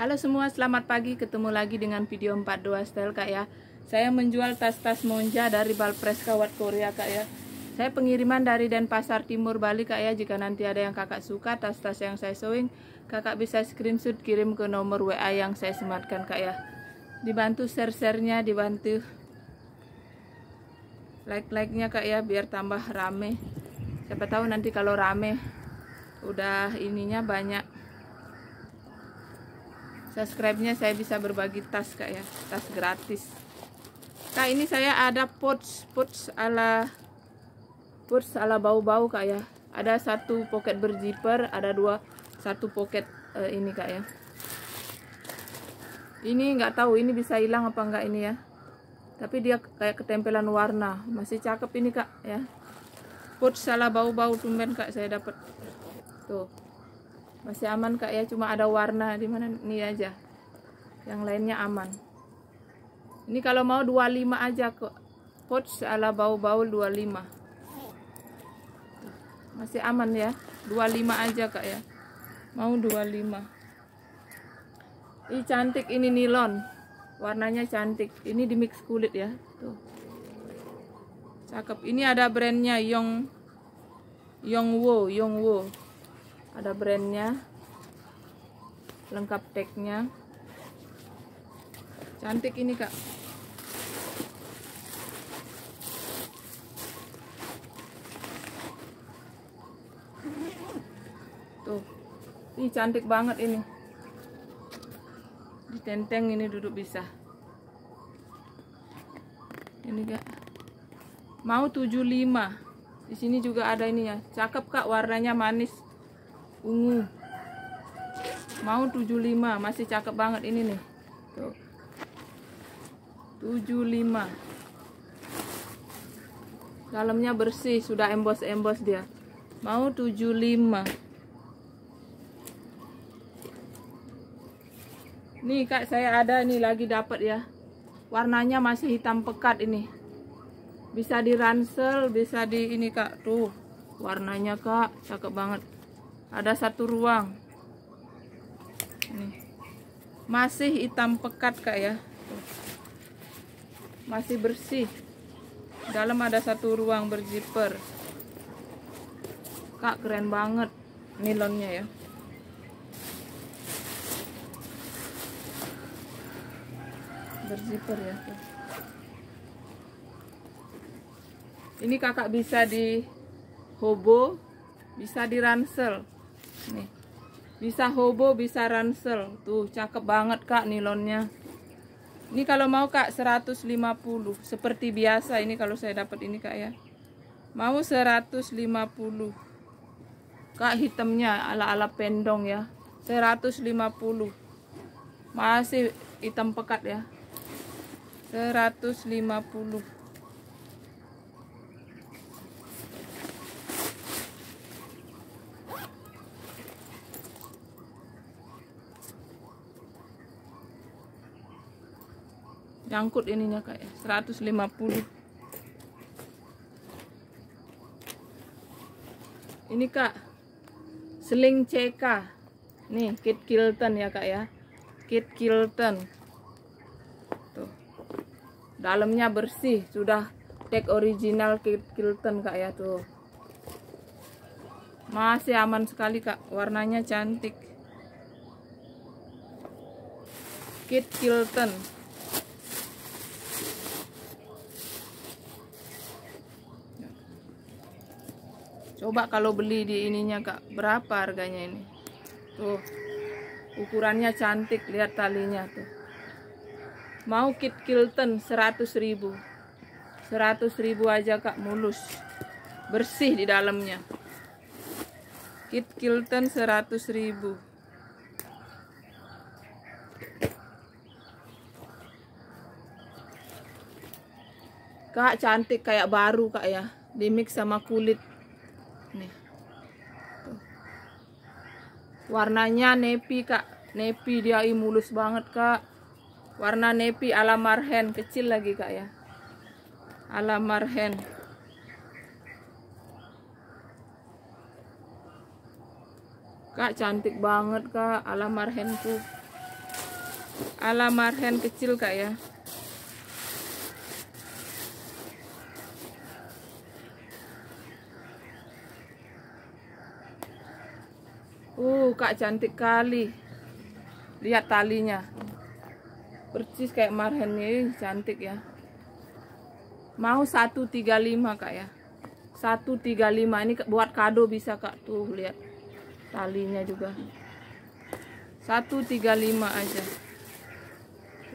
Halo semua, selamat pagi. Ketemu lagi dengan video 42 style Kak ya. Saya menjual tas-tas monja dari Balpres Kawat Korea Kak ya. Saya pengiriman dari Denpasar Timur Bali Kak ya. Jika nanti ada yang Kakak suka tas-tas yang saya sewing, Kakak bisa screenshot kirim ke nomor WA yang saya sematkan Kak ya. Dibantu share-share-nya, dibantu like-like-nya Kak ya biar tambah rame. Siapa tahu nanti kalau rame udah ininya banyak subscribe-nya saya bisa berbagi tas kak ya tas gratis kak ini saya ada pouch pouch ala pouch ala bau-bau kak ya ada satu pocket berzipper, ada dua satu pocket uh, eh, ini kak ya ini nggak tahu ini bisa hilang apa enggak ini ya tapi dia kayak ketempelan warna masih cakep ini kak ya pouch ala bau-bau tumben kak saya dapat tuh masih aman kak ya cuma ada warna di mana ini aja yang lainnya aman ini kalau mau 25 aja kok pot ala bau bau 25 masih aman ya 25 aja kak ya mau 25 ini cantik ini nilon warnanya cantik ini di mix kulit ya tuh cakep ini ada brandnya Yong Yongwo Yongwo ada brandnya lengkap tagnya cantik ini kak tuh ini cantik banget ini di tenteng ini duduk bisa ini kak mau 75 di sini juga ada ini ya, cakep kak warnanya manis ungu mau 75 masih cakep banget ini nih tuh 75 dalamnya bersih sudah embos-embos dia mau 75 nih kak saya ada nih lagi dapat ya warnanya masih hitam pekat ini bisa diransel bisa di ini kak tuh warnanya kak cakep banget ada satu ruang nih masih hitam pekat kak ya masih bersih dalam ada satu ruang berziper kak keren banget nilonnya ya berziper ya ini kakak bisa di hobo bisa di ransel nih bisa hobo bisa ransel tuh cakep banget kak nilonnya ini kalau mau kak 150 seperti biasa ini kalau saya dapat ini kak ya mau 150 kak hitamnya ala-ala pendong ya 150 masih hitam pekat ya 150 nyangkut ininya kayak 150 ya. ini kak seling CK nih kit kilton ya kak ya kit kilton tuh dalamnya bersih sudah tag original kit kilton kak ya tuh masih aman sekali kak warnanya cantik kit kilton coba kalau beli di ininya kak berapa harganya ini tuh ukurannya cantik lihat talinya tuh mau kit kilten 100 ribu 100 ribu aja kak mulus bersih di dalamnya kit kilten 100 ribu Kak cantik kayak baru kak ya. Di sama kulit nih Tuh. warnanya nepi kak nepi dia mulus banget kak warna nepi ala marhen kecil lagi kak ya ala marhen kak cantik banget kak ala marhenku ala marhen kecil kak ya Uh, Kak cantik kali. Lihat talinya. percis kayak marhennya, cantik ya. Mau 135 Kak ya. 135 ini buat kado bisa Kak tuh lihat talinya juga. 135 aja.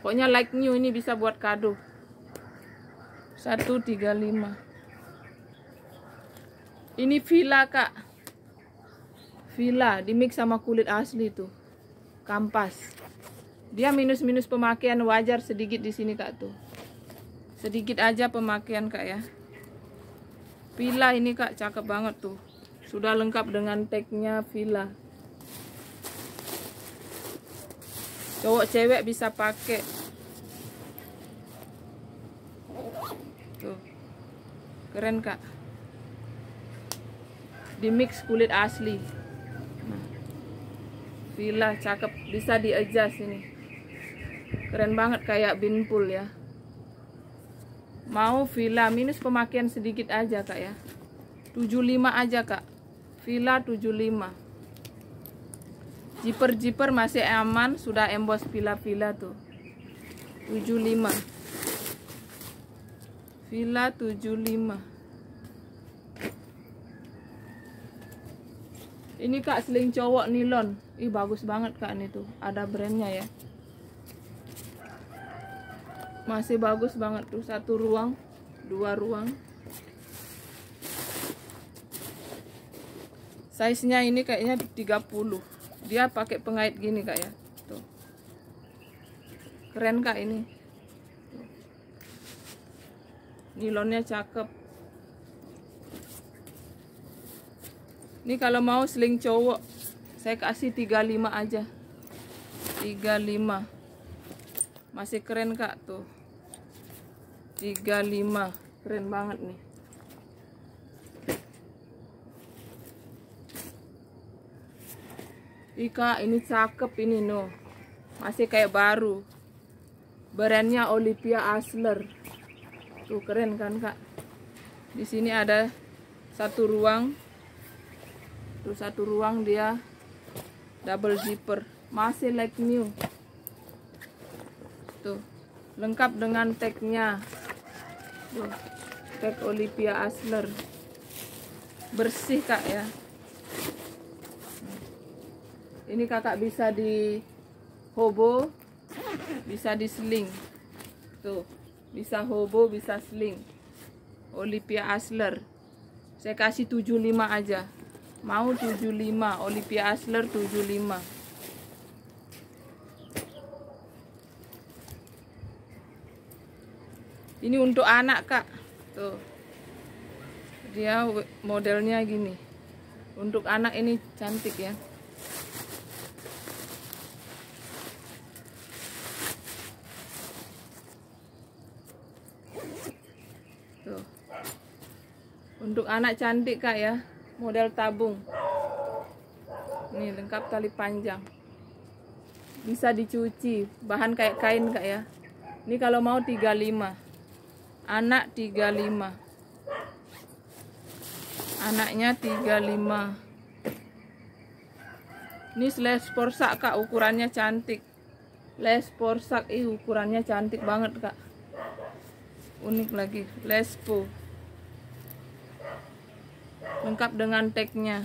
Pokoknya like new ini bisa buat kado. 135. Ini villa Kak. Villa dimix sama kulit asli tuh. Kampas. Dia minus-minus pemakaian wajar sedikit di sini Kak tuh. Sedikit aja pemakaian Kak ya. Villa ini Kak cakep banget tuh. Sudah lengkap dengan tagnya Villa. Cowok cewek bisa pakai. Tuh. Keren Kak. Dimix kulit asli villa cakep bisa di adjust ini keren banget kayak bin pool ya mau villa minus pemakaian sedikit aja kak ya 75 aja kak villa 75 jiper-jiper masih aman sudah emboss villa-villa tuh 75 villa 75 Ini kak seling cowok nilon ih bagus banget kak ini tuh ada brandnya ya masih bagus banget tuh satu ruang dua ruang size nya ini kayaknya 30 dia pakai pengait gini kak ya tuh keren kak ini nilonnya cakep ini kalau mau sling cowok saya kasih 35 aja 35 masih keren kak tuh 35 keren banget nih Ika ini cakep ini no masih kayak baru brandnya Olivia Asler tuh keren kan kak di sini ada satu ruang tuh satu ruang dia double zipper masih like new tuh lengkap dengan tagnya tuh tag Olivia Asler bersih kak ya ini kakak bisa di hobo bisa di sling tuh bisa hobo bisa sling Olivia Asler saya kasih 75 aja mau 75 Olivia Asler 75 ini untuk anak kak tuh dia modelnya gini untuk anak ini cantik ya tuh untuk anak cantik kak ya model tabung ini lengkap tali panjang bisa dicuci bahan kayak kain kak ya ini kalau mau 35 anak 35 anaknya 35 ini les porsak kak ukurannya cantik les porsak ih ukurannya cantik banget kak unik lagi lespo lengkap dengan tagnya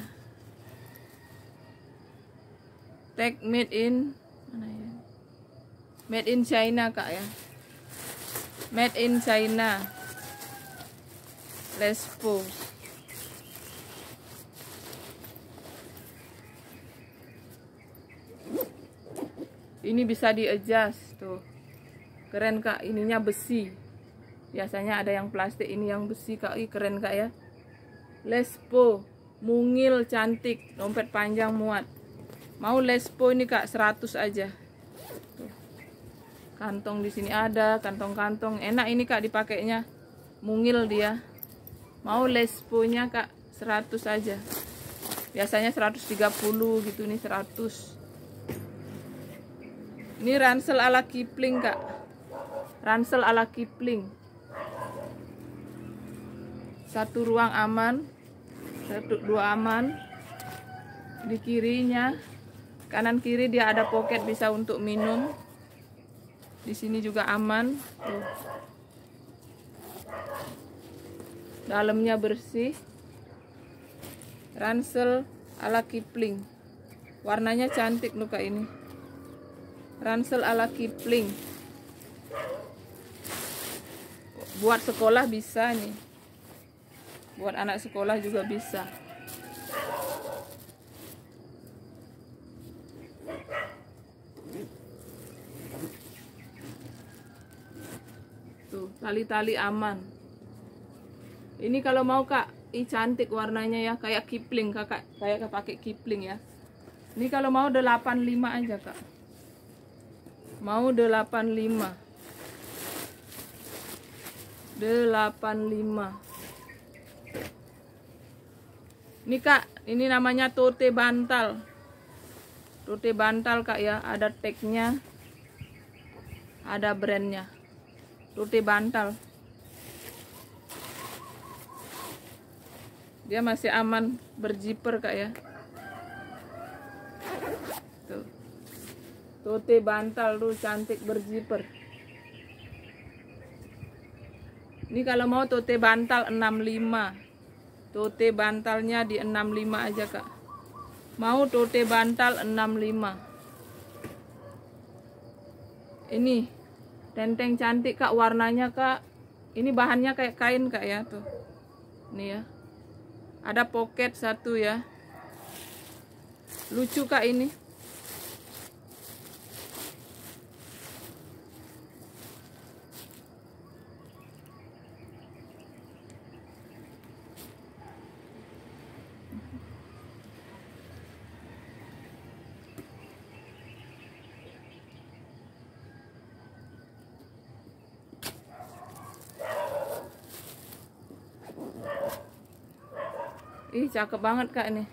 tag made in mana ya made in China kak ya made in China Lespo ini bisa di adjust tuh keren kak ininya besi biasanya ada yang plastik ini yang besi kak Ih, keren kak ya Lespo, mungil cantik, dompet panjang muat. Mau Lespo ini Kak 100 aja. Kantong di sini ada, kantong-kantong. Enak ini Kak dipakainya. Mungil dia. Mau lesponya Kak 100 aja. Biasanya 130 gitu nih 100. Ini ransel ala Kipling Kak. Ransel ala Kipling. Satu ruang aman, satu dua aman di kirinya kanan kiri dia ada pocket bisa untuk minum di sini juga aman tuh dalamnya bersih ransel ala kipling warnanya cantik luka ini ransel ala kipling buat sekolah bisa nih buat anak sekolah juga bisa tuh tali-tali aman ini kalau mau kak i cantik warnanya ya kayak kipling kakak kayak pakai kipling ya ini kalau mau 85 aja kak mau 85 85 ini kak, ini namanya tote bantal. Tote bantal kak ya, ada tagnya, ada brandnya. Tote bantal. Dia masih aman berjiper kak ya. Tote bantal tuh cantik berjiper. Ini kalau mau tote bantal 65 tote bantalnya di 65 aja kak mau tote bantal 65 ini tenteng cantik kak warnanya kak ini bahannya kayak kain kak ya tuh ini ya ada pocket satu ya lucu kak ini cakep banget kak ini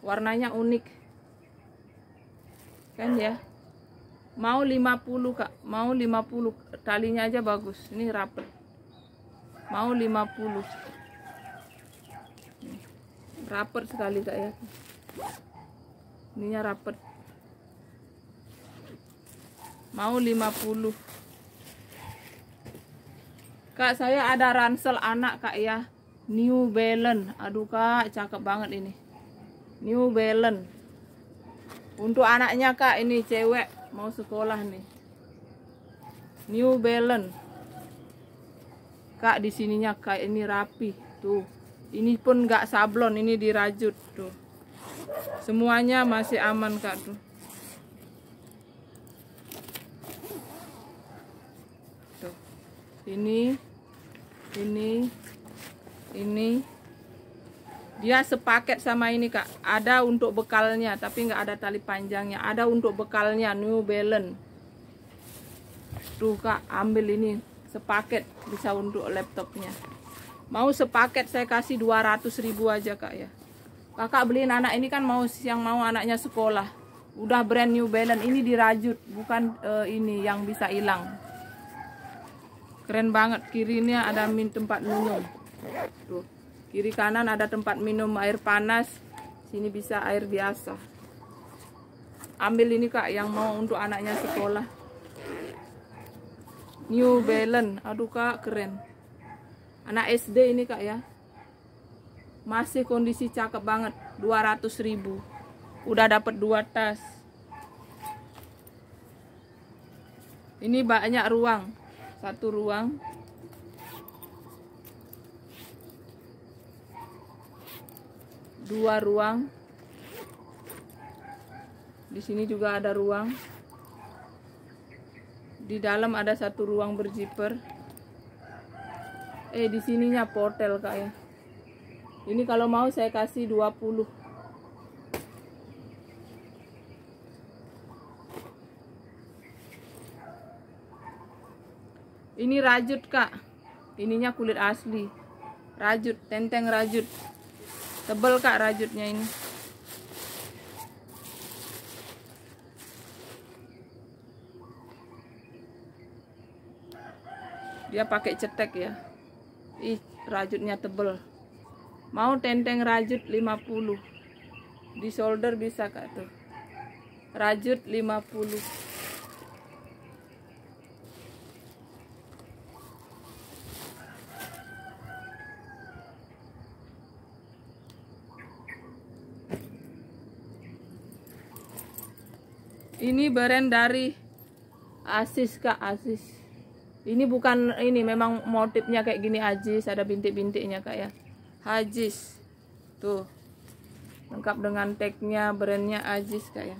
warnanya unik kan ya mau 50 kak mau 50 talinya aja bagus ini rapet mau 50 rapet sekali kak ya ininya rapet mau 50 kak saya ada ransel anak kak ya New Balance aduh kak cakep banget ini New Balance untuk anaknya kak ini cewek mau sekolah nih New Balance kak di sininya kak ini rapi tuh ini pun nggak sablon ini dirajut tuh semuanya masih aman kak tuh tuh ini ini ini dia sepaket sama ini kak ada untuk bekalnya tapi nggak ada tali panjangnya ada untuk bekalnya New Balance tuh kak ambil ini sepaket bisa untuk laptopnya mau sepaket saya kasih 200 ribu aja kak ya kakak beliin anak ini kan mau siang mau anaknya sekolah udah brand New Balance ini dirajut bukan uh, ini yang bisa hilang keren banget kirinya ada min tempat minum tuh kiri kanan ada tempat minum air panas sini bisa air biasa ambil ini kak yang mau untuk anaknya sekolah New Balance aduh kak keren anak SD ini kak ya masih kondisi cakep banget 200.000. udah dapat dua tas ini banyak ruang satu ruang dua ruang di sini juga ada ruang di dalam ada satu ruang berziper eh di sininya portal kak ya ini kalau mau saya kasih 20 ini rajut kak ininya kulit asli rajut tenteng rajut tebel kak rajutnya ini dia pakai cetek ya ih rajutnya tebel mau tenteng rajut 50 di shoulder bisa kak tuh rajut 50 ini brand dari asis kak asis ini bukan ini memang motifnya kayak gini ajis ada bintik-bintiknya kak ya hajis tuh lengkap dengan tagnya brandnya ajis kak ya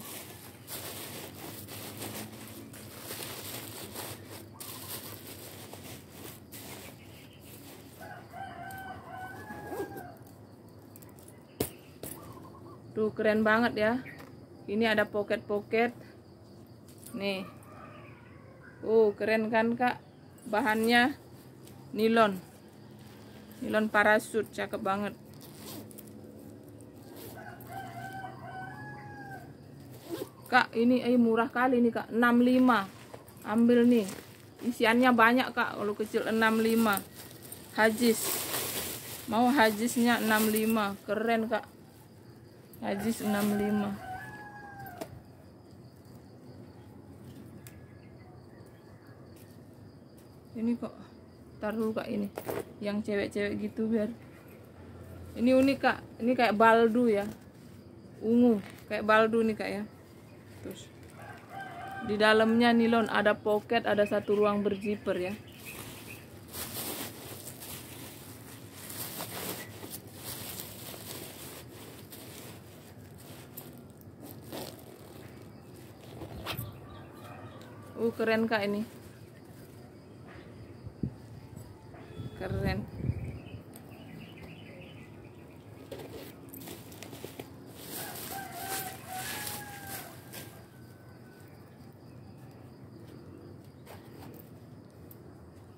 tuh keren banget ya ini ada pocket-pocket nih uh keren kan kak bahannya nilon nilon parasut cakep banget kak ini eh, murah kali nih kak 65 ambil nih isiannya banyak kak kalau kecil 65 hajis mau hajisnya 65 keren kak hajis 65 ini kok taruh kak ini yang cewek-cewek gitu biar ini unik kak ini kayak baldu ya ungu kayak baldu nih kak ya terus di dalamnya nilon ada pocket ada satu ruang berzipper ya Uh, keren kak ini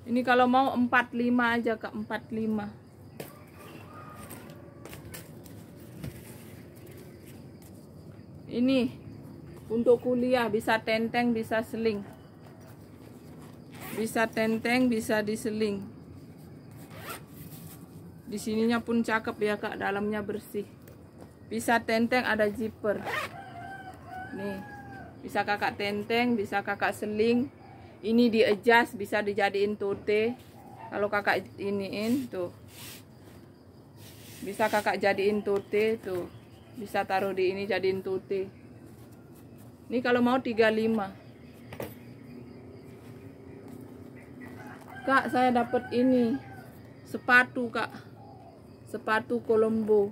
ini kalau mau 45 aja kak 45 ini untuk kuliah bisa tenteng bisa seling bisa tenteng bisa diseling di sininya pun cakep ya kak dalamnya bersih bisa tenteng ada zipper nih bisa kakak tenteng bisa kakak seling ini di adjust bisa dijadiin tute kalau kakak iniin tuh bisa kakak jadiin tute tuh bisa taruh di ini jadiin tute ini kalau mau 35 Kak, saya dapat ini. Sepatu, Kak. Sepatu kolombo.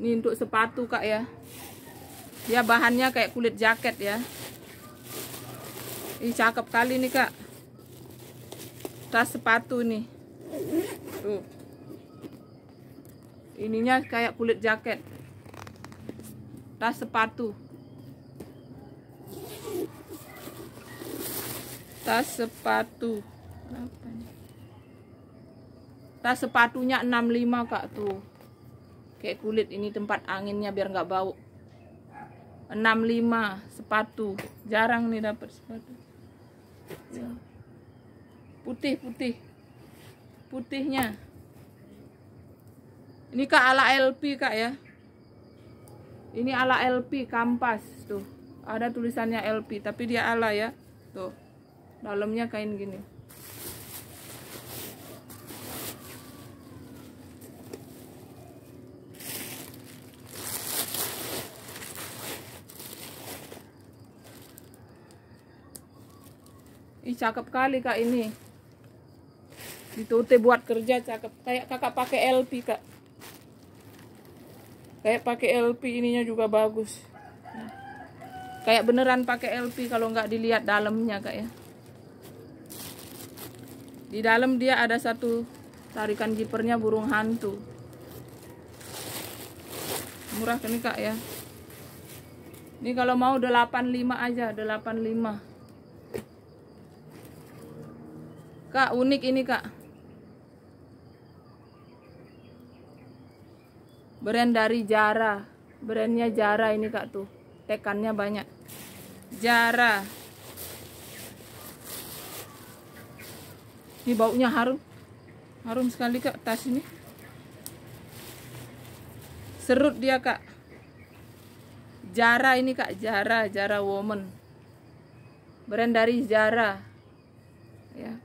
Ini untuk sepatu, Kak ya. Dia ya, bahannya kayak kulit jaket ya. Ih, cakep kali nih, Kak. Tas sepatu nih. Tuh. Ininya kayak kulit jaket. Tas sepatu. Tas sepatu. Tas sepatunya 65, Kak, tuh. Kayak kulit ini tempat anginnya biar nggak bau. 65 sepatu. Jarang nih dapet sepatu putih putih putihnya ini kak ala LP kak ya ini ala LP kampas tuh ada tulisannya LP tapi dia ala ya tuh dalamnya kain gini Ih cakep kali kak ini. ditutup buat kerja cakep. Kayak kakak pakai LP kak. Kayak pakai LP ininya juga bagus. Kayak beneran pakai LP kalau nggak dilihat dalamnya kak ya. Di dalam dia ada satu tarikan jipernya burung hantu. Murah kan kak ya. Ini kalau mau 85 aja, 85. Kak, unik ini, Kak. Brand dari Jara. Brandnya Jara ini, Kak, tuh. Tekannya banyak. Jara. Ini baunya harum. Harum sekali, Kak, tas ini. Serut dia, Kak. Jara ini, Kak. Jara, Jara Woman. Brand dari Jara. Ya,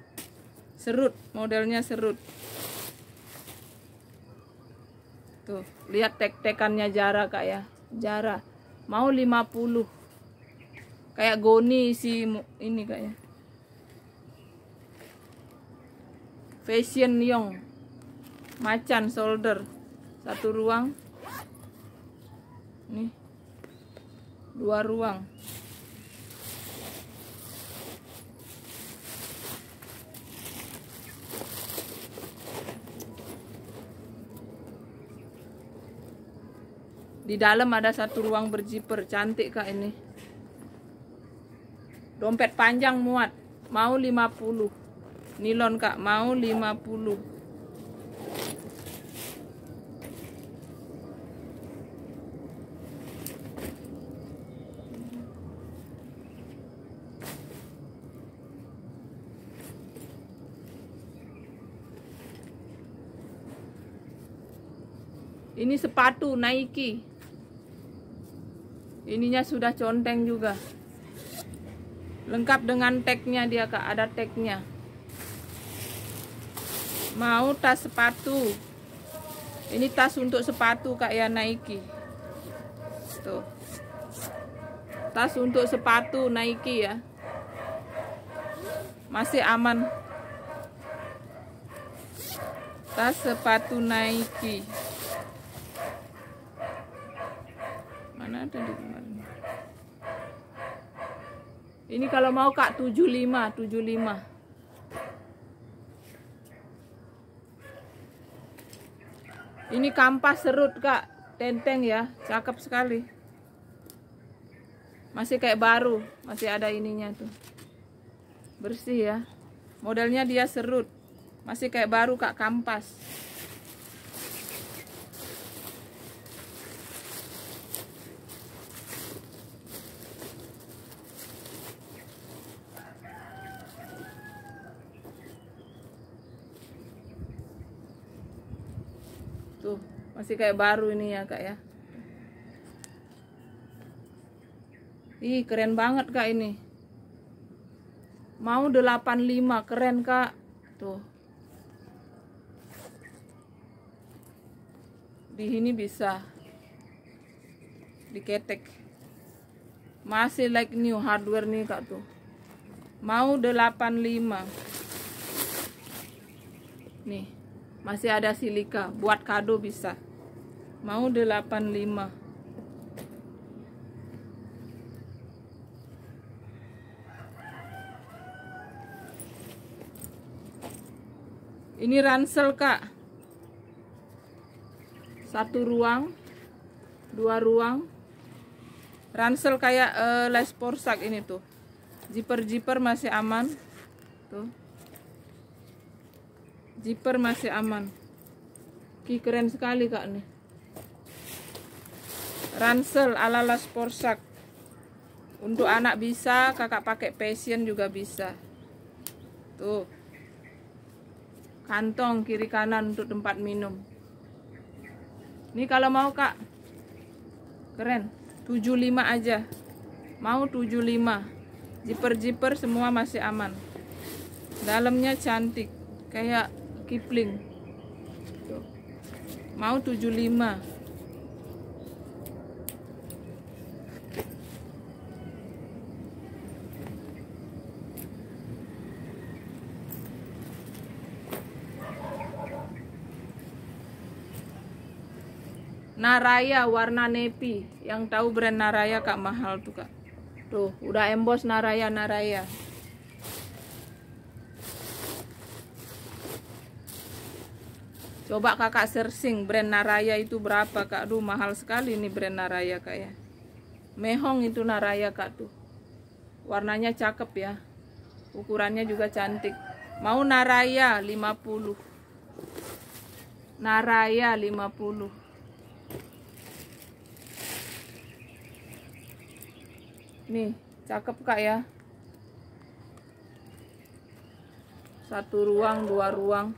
serut modelnya serut tuh lihat tek-tekannya jarak kak ya jarak mau 50 kayak goni si ini kak ya fashion young macan solder satu ruang nih dua ruang Di dalam ada satu ruang berjiper cantik Kak ini. Dompet panjang muat, mau 50. Nilon Kak, mau 50. Ini sepatu Nike ininya sudah conteng juga lengkap dengan tagnya dia kak ada tagnya mau tas sepatu ini tas untuk sepatu kak ya Nike tuh tas untuk sepatu Nike ya masih aman tas sepatu Nike mana ada di kemarin ini kalau mau kak 75 75 Ini kampas serut kak Tenteng ya Cakep sekali Masih kayak baru Masih ada ininya tuh Bersih ya Modelnya dia serut Masih kayak baru kak kampas masih kayak baru ini ya kak ya ih keren banget kak ini mau 85 keren kak tuh di sini bisa diketek masih like new hardware nih kak tuh mau 85 nih masih ada silika buat kado bisa mau 85 Ini ransel kak Satu ruang Dua ruang Ransel kayak uh, les porsak ini tuh Zipper zipper masih aman Tuh Jiper masih aman Ki keren sekali kak nih ransel ala Las Porsak untuk anak bisa kakak pakai passion juga bisa tuh kantong kiri kanan untuk tempat minum ini kalau mau kak keren 75 aja mau 75 jiper-jiper semua masih aman dalamnya cantik kayak kipling tuh. mau 75 Naraya warna nepi. Yang tahu brand Naraya Kak mahal tuh Kak. Tuh, udah emboss Naraya Naraya. Coba kakak searching brand Naraya itu berapa kak Duh mahal sekali nih brand Naraya kak ya Mehong itu Naraya kak tuh Warnanya cakep ya Ukurannya juga cantik Mau Naraya 50 Naraya 50 nih cakep kak ya satu ruang dua ruang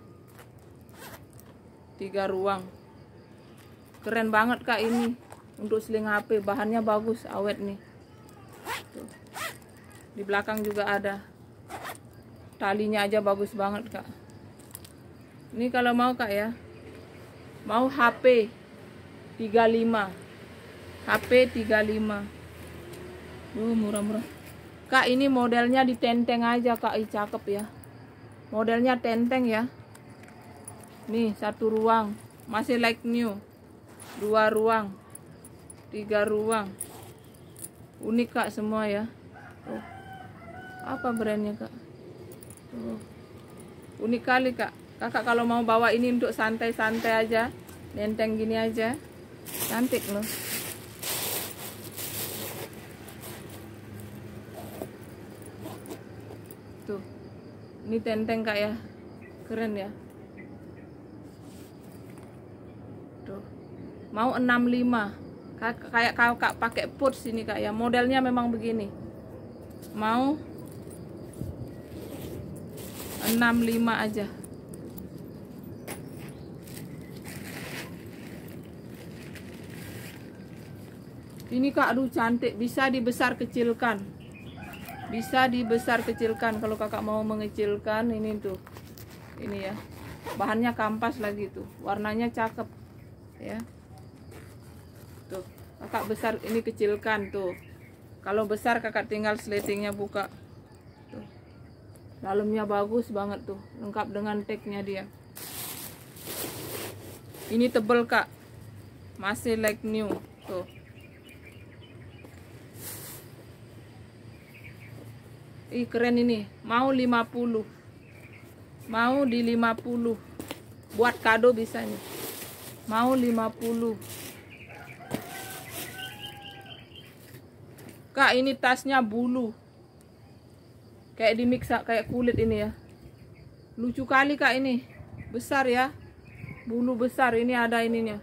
tiga ruang keren banget kak ini untuk seling HP bahannya bagus awet nih Tuh. di belakang juga ada talinya aja bagus banget kak ini kalau mau kak ya mau HP 35 HP 35 Uh, murah-murah. Kak, ini modelnya di tenteng aja, Kak. Ih, cakep ya. Modelnya tenteng ya. Nih, satu ruang. Masih like new. Dua ruang. Tiga ruang. Unik, Kak, semua ya. Oh. Apa brandnya, Kak? Oh. Unik kali, Kak. Kakak kalau mau bawa ini untuk santai-santai aja. Nenteng gini aja. Cantik loh. ini tenteng kak ya keren ya tuh mau 65 kak, kayak kau kak pakai put sini kak ya modelnya memang begini mau 65 aja ini kak aduh cantik bisa dibesar kecilkan bisa dibesar kecilkan kalau kakak mau mengecilkan ini tuh ini ya bahannya kampas lagi tuh warnanya cakep ya tuh kakak besar ini kecilkan tuh kalau besar kakak tinggal sletingnya buka tuh dalamnya bagus banget tuh lengkap dengan tagnya dia ini tebel kak masih like new tuh Ih keren ini. Mau 50. Mau di 50. Buat kado bisa nih. Mau 50. Kak, ini tasnya bulu. Kayak di kayak kulit ini ya. Lucu kali Kak ini. Besar ya. Bulu besar ini ada ininya.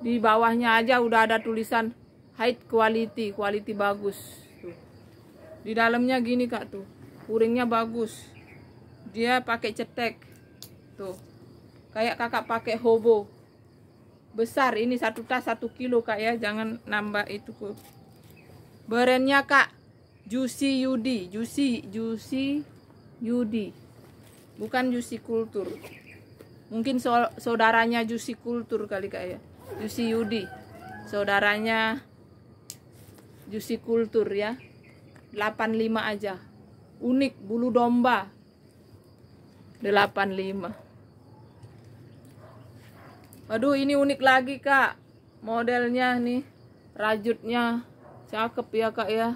Di bawahnya aja udah ada tulisan high quality, quality bagus di dalamnya gini kak tuh puringnya bagus dia pakai cetek tuh kayak kakak pakai hobo besar ini satu tas satu kilo kak ya jangan nambah itu kok berennya kak Juicy Yudi Juicy Juicy Yudi bukan Juicy Kultur mungkin so saudaranya Juicy Kultur kali kak ya Juicy Yudi saudaranya Juicy Kultur ya 85 aja unik bulu domba 85 aduh ini unik lagi kak modelnya nih rajutnya cakep ya kak ya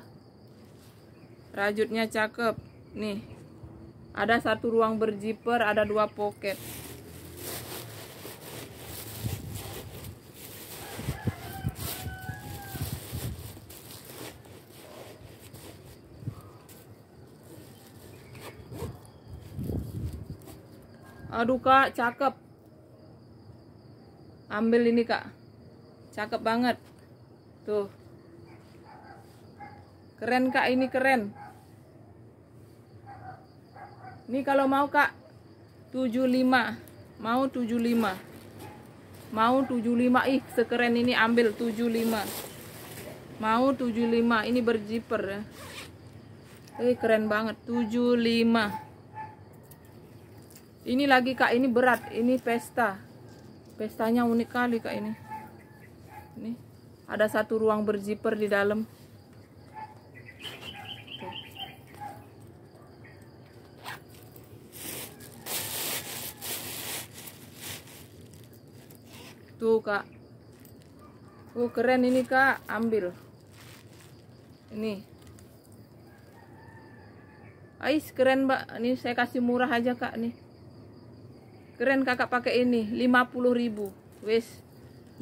rajutnya cakep nih ada satu ruang berjiper ada dua pocket Aduh kak, cakep. Ambil ini kak. Cakep banget. Tuh. Keren kak, ini keren. Ini kalau mau kak. 75. Mau 75. Mau 75. Ih, sekeren ini ambil 75. Mau 75. Ini berjiper ya. Eh, keren banget. 75. 75. Ini lagi kak, ini berat, ini pesta. Pestanya unik kali kak ini. Ini ada satu ruang berziper di dalam. Tuh kak. Tuh keren ini kak, ambil. Ini. Ais keren mbak, ini saya kasih murah aja kak nih keren kakak pakai ini 50 ribu wis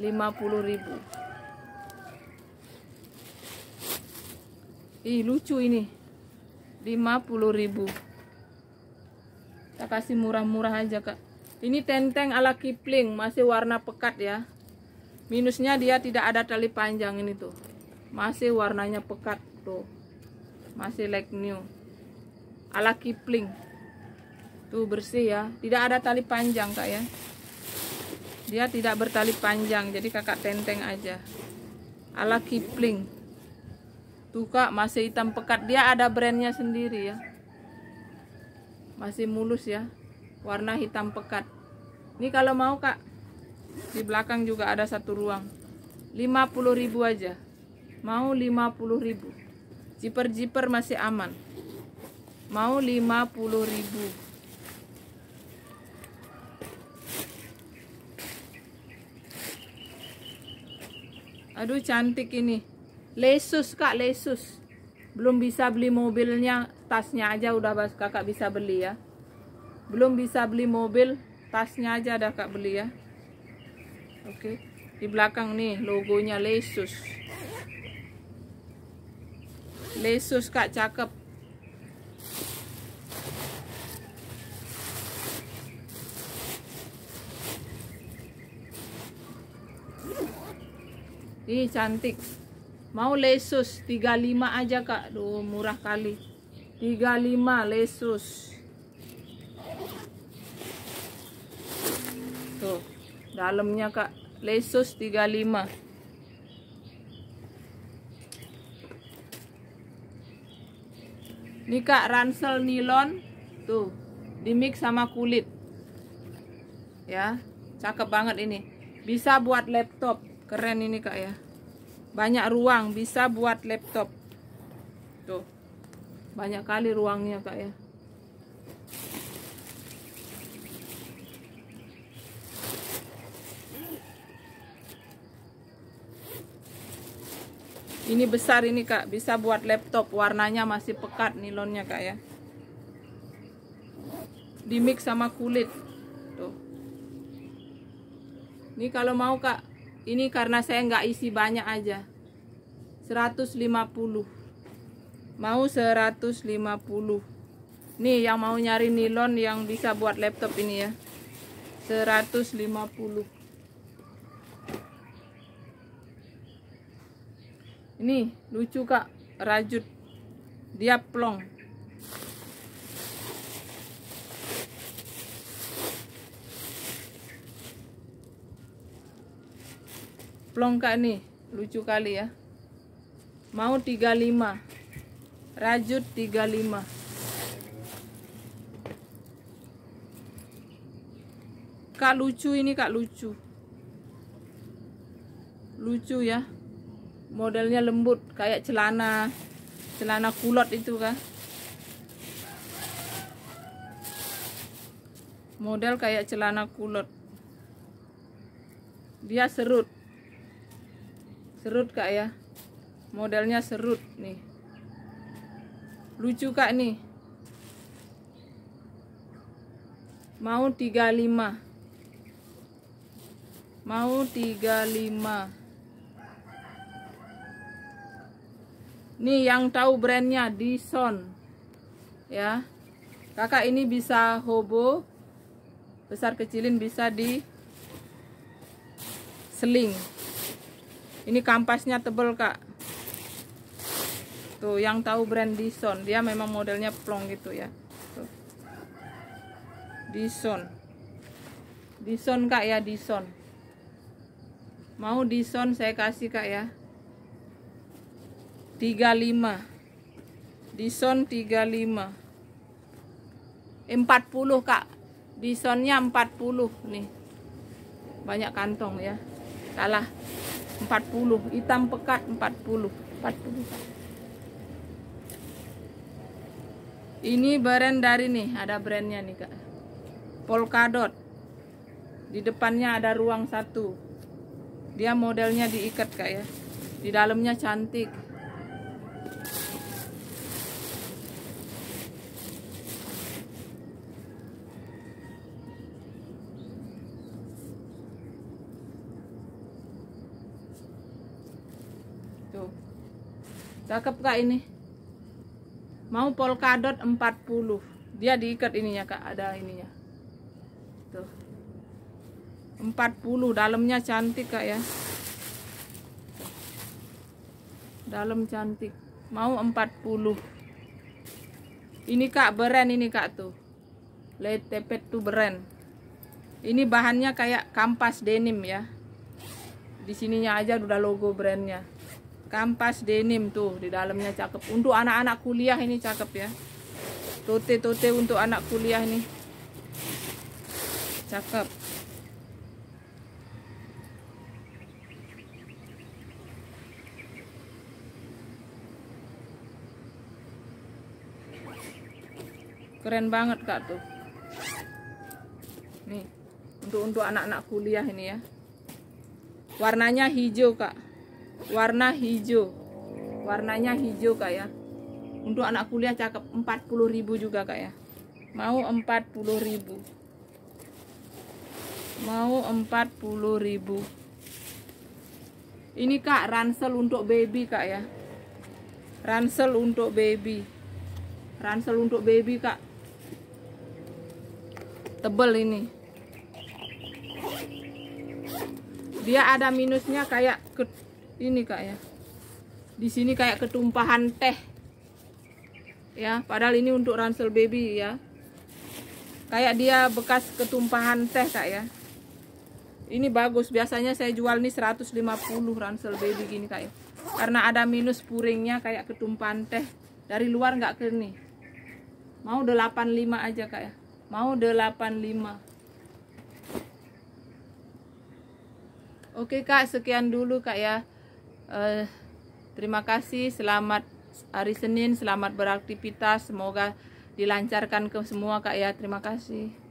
50 ribu ih lucu ini 50 ribu kita kasih murah-murah aja kak ini tenteng ala kipling masih warna pekat ya minusnya dia tidak ada tali panjang ini tuh masih warnanya pekat tuh masih like new ala kipling Tuh bersih ya. Tidak ada tali panjang kak ya. Dia tidak bertali panjang. Jadi kakak tenteng aja. Ala Kipling. Tuh kak masih hitam pekat. Dia ada brandnya sendiri ya. Masih mulus ya. Warna hitam pekat. Ini kalau mau kak. Di belakang juga ada satu ruang. 50 ribu aja. Mau 50 ribu. Jiper-jiper masih aman. Mau 50 ribu. Aduh cantik ini. Lesus kak, lesus. Belum bisa beli mobilnya, tasnya aja udah kakak bisa beli ya. Belum bisa beli mobil, tasnya aja dah kak beli ya. Oke, di belakang nih logonya lesus. Lesus kak cakep. Ini cantik. Mau lesus 35 aja Kak. Duh, murah kali. 35 lesus. Tuh, dalamnya Kak. Lesus 35. Ini Kak ransel nilon. Tuh, dimix sama kulit. Ya, cakep banget ini. Bisa buat laptop keren ini kak ya banyak ruang bisa buat laptop tuh banyak kali ruangnya kak ya ini besar ini kak bisa buat laptop warnanya masih pekat nilonnya kak ya dimix sama kulit tuh ini kalau mau kak ini karena saya nggak isi banyak aja 150 mau 150 nih yang mau nyari nilon yang bisa buat laptop ini ya 150 ini lucu kak rajut dia plong Plongka nih, lucu kali ya. Mau 35. Rajut 35. Kak lucu ini Kak lucu. Lucu ya. Modelnya lembut kayak celana celana kulot itu kan. Model kayak celana kulot. Dia serut serut kak ya modelnya serut nih lucu kak nih mau 35 mau 35 nih yang tahu brandnya Dison ya kakak ini bisa hobo besar kecilin bisa di seling ini kampasnya tebel kak tuh yang tahu brand Dison dia memang modelnya plong gitu ya tuh. Dison Dison kak ya Dison mau Dison saya kasih kak ya 35 Dison 35 40 kak disonnya 40 nih banyak kantong ya salah 40 hitam pekat 40 40 ini brand dari nih ada brandnya nih kak polkadot di depannya ada ruang satu dia modelnya diikat kak ya di dalamnya cantik cakep kak ini mau polkadot 40 dia diikat ininya kak ada ininya tuh 40 dalamnya cantik kak ya dalam cantik mau 40 ini kak beren ini kak tuh letepet tuh beren ini bahannya kayak kampas denim ya di sininya aja udah logo brandnya kampas denim tuh di dalamnya cakep untuk anak-anak kuliah ini cakep ya tote-tote untuk anak kuliah ini cakep keren banget kak tuh nih untuk untuk anak-anak kuliah ini ya warnanya hijau kak warna hijau warnanya hijau kak ya untuk anak kuliah cakep ribu juga kak ya mau ribu, mau ribu. ini kak ransel untuk baby kak ya ransel untuk baby ransel untuk baby kak tebel ini dia ada minusnya kayak ini kak ya di sini kayak ketumpahan teh ya padahal ini untuk ransel baby ya kayak dia bekas ketumpahan teh kak ya ini bagus biasanya saya jual nih 150 ransel baby gini kak ya karena ada minus puringnya kayak ketumpahan teh dari luar nggak nih mau 85 aja kak ya mau 85 Oke kak, sekian dulu kak ya eh, terima kasih selamat hari Senin selamat beraktivitas semoga dilancarkan ke semua kak ya terima kasih